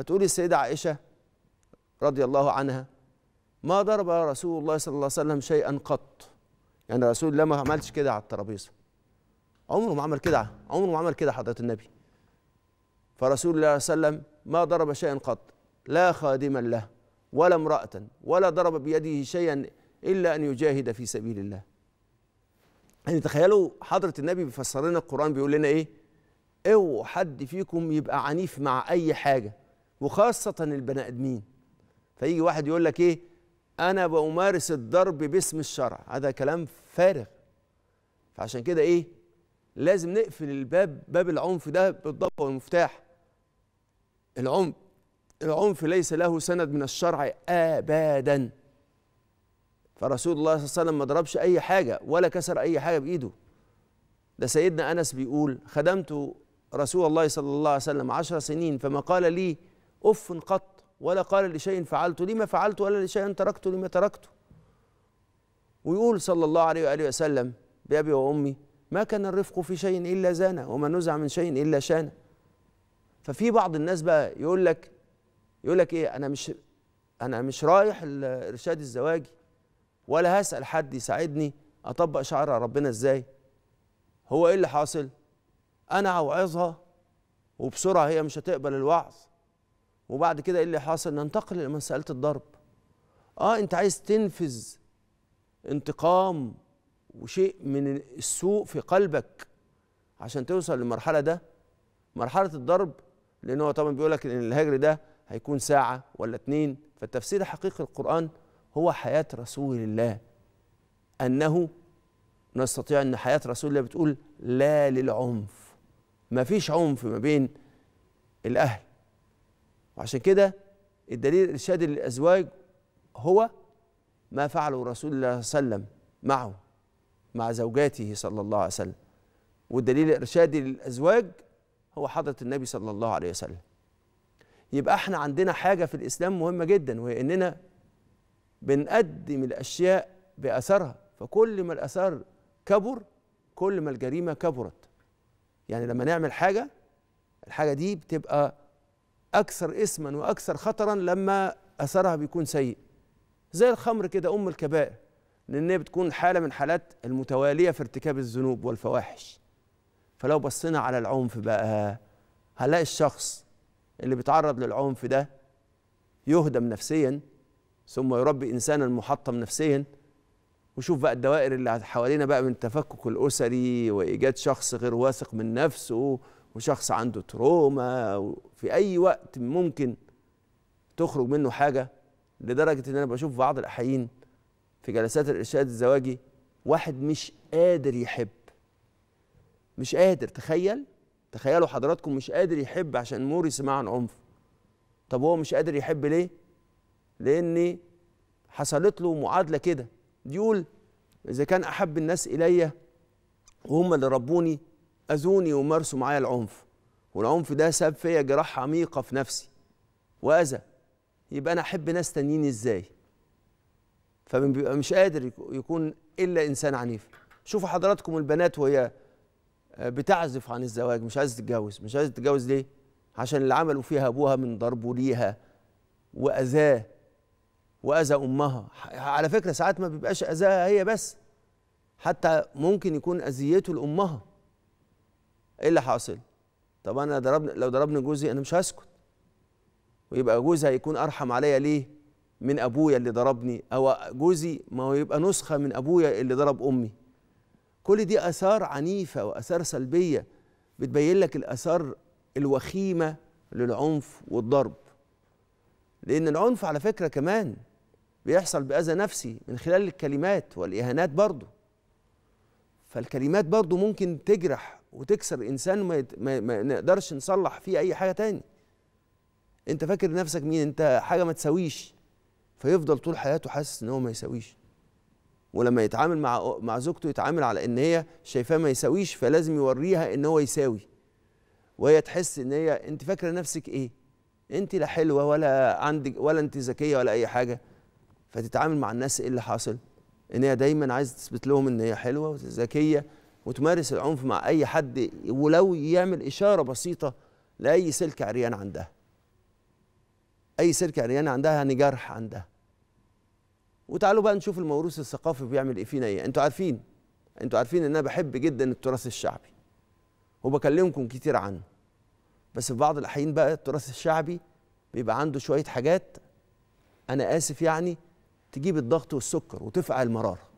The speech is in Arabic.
فتقول السيدة عائشة رضي الله عنها ما ضرب رسول الله صلى الله عليه وسلم شيئا قط يعني رسول الله ما عملش كده على الترابيزة عمره ما عمل كده عمره ما عمل كده حضرة النبي فرسول الله صلى الله عليه وسلم ما ضرب شيئا قط لا خادما له ولا امرأة ولا ضرب بيده شيئا إلا أن يجاهد في سبيل الله يعني تخيلوا حضرة النبي بيفسر لنا القرآن بيقول لنا إيه اوعوا إيه، حد فيكم يبقى عنيف مع أي حاجة وخاصة البني آدمين فيجي واحد يقول لك إيه أنا بمارس الضرب باسم الشرع هذا كلام فارغ فعشان كده إيه لازم نقفل الباب باب العنف ده بالضبط والمفتاح العنف العنف ليس له سند من الشرع أبدا فرسول الله صلى الله عليه وسلم ما ضربش أي حاجة ولا كسر أي حاجة بإيده ده سيدنا أنس بيقول خدمت رسول الله صلى الله عليه وسلم عشر سنين فما قال لي أف قط ولا قال لشيء فعلت لما فعلت ولا لشيء تركت لما تركت ويقول صلى الله عليه وآله وسلم بأبي وأمي ما كان الرفق في شيء إلا زان وما نزع من شيء إلا شان ففي بعض الناس بقى يقول لك يقول لك إيه أنا مش أنا مش رايح الإرشاد الزواجي ولا هسأل حد يساعدني أطبق شعر ربنا إزاي هو إيه اللي حاصل أنا أوعظها وبسرعة هي مش هتقبل الوعظ وبعد كده ايه اللي حاصل ننتقل لمساله الضرب اه انت عايز تنفذ انتقام وشيء من السوء في قلبك عشان توصل للمرحله ده مرحله الضرب لان هو طبعا بيقول لك ان الهجر ده هيكون ساعه ولا اتنين فالتفسير الحقيقي للقران هو حياه رسول الله انه نستطيع ان حياه رسول الله بتقول لا للعنف ما فيش عنف ما بين الاهل وعشان كده الدليل الارشادي للازواج هو ما فعله رسول الله صلى الله عليه وسلم معه مع زوجاته صلى الله عليه وسلم والدليل الارشادي للازواج هو حضره النبي صلى الله عليه وسلم يبقى احنا عندنا حاجه في الاسلام مهمه جدا وهي اننا بنقدم الاشياء باثرها فكل ما الاثر كبر كل ما الجريمه كبرت يعني لما نعمل حاجه الحاجه دي بتبقى اكثر اثما واكثر خطرا لما اثرها بيكون سيء زي الخمر كده ام الكبائر لان هي بتكون حاله من حالات المتواليه في ارتكاب الذنوب والفواحش فلو بصينا على العنف بقى هنلاقي الشخص اللي بيتعرض للعنف ده يهدم نفسيا ثم يربي انسانا محطم نفسيا وشوف بقى الدوائر اللي حوالينا بقى من التفكك الاسري وايجاد شخص غير واثق من نفسه وشخص عنده تروما وفي اي وقت ممكن تخرج منه حاجه لدرجه ان انا بشوف بعض الاحيين في جلسات الارشاد الزواجي واحد مش قادر يحب مش قادر تخيل تخيلوا حضراتكم مش قادر يحب عشان مورس عن العنف طب هو مش قادر يحب ليه لان حصلت له معادله كده يقول اذا كان احب الناس الي وهم اللي ربوني اذوني ومارسوا معايا العنف والعنف ده ساب فيا جراحه عميقه في نفسي واذى يبقى انا احب ناس تانيين ازاي فبيبقى مش قادر يكون الا انسان عنيف شوفوا حضراتكم البنات وهي آه، بتعزف عن الزواج مش عايزه تتجوز مش عايزه تتجوز ليه عشان اللي عملوا فيها ابوها من ضربه ليها واذاه واذى امها على فكره ساعات ما بيبقاش اذاها هي بس حتى ممكن يكون اذيته لامها ايه اللي حاصل طب انا ضربنا لو ضربنا جوزي انا مش هسكت ويبقى جوزي هيكون ارحم عليا ليه من ابويا اللي ضربني او جوزي ما هو يبقى نسخه من ابويا اللي ضرب امي كل دي اثار عنيفه واثار سلبيه بتبين لك الاثار الوخيمه للعنف والضرب لان العنف على فكره كمان بيحصل باذى نفسي من خلال الكلمات والاهانات برضه فالكلمات برضه ممكن تجرح وتكسر انسان ما, يت... ما... ما نقدرش نصلح فيه اي حاجه تاني انت فاكر نفسك مين انت حاجه ما تساويش فيفضل طول حياته حاسس ان هو ما يساويش ولما يتعامل مع مع زوجته يتعامل على ان هي شايفاه ما يساويش فلازم يوريها ان هو يساوي وهي تحس ان هي انت فاكره نفسك ايه انت لا حلوه ولا عندك ولا انت ذكيه ولا اي حاجه فتتعامل مع الناس ايه اللي حاصل ان هي دايما عايزه تثبت لهم ان هي حلوه وذكيه وتمارس العنف مع اي حد ولو يعمل اشاره بسيطه لاي سلك عريان عندها اي سلك عريان عندها يعني جرح عندها وتعالوا بقى نشوف الموروث الثقافي بيعمل ايه فينا ايه انتوا عارفين انتوا عارفين ان انا بحب جدا التراث الشعبي وبكلمكم كتير عنه بس في بعض الاحيان بقى التراث الشعبي بيبقى عنده شويه حاجات انا اسف يعني تجيب الضغط والسكر وتفقع المراره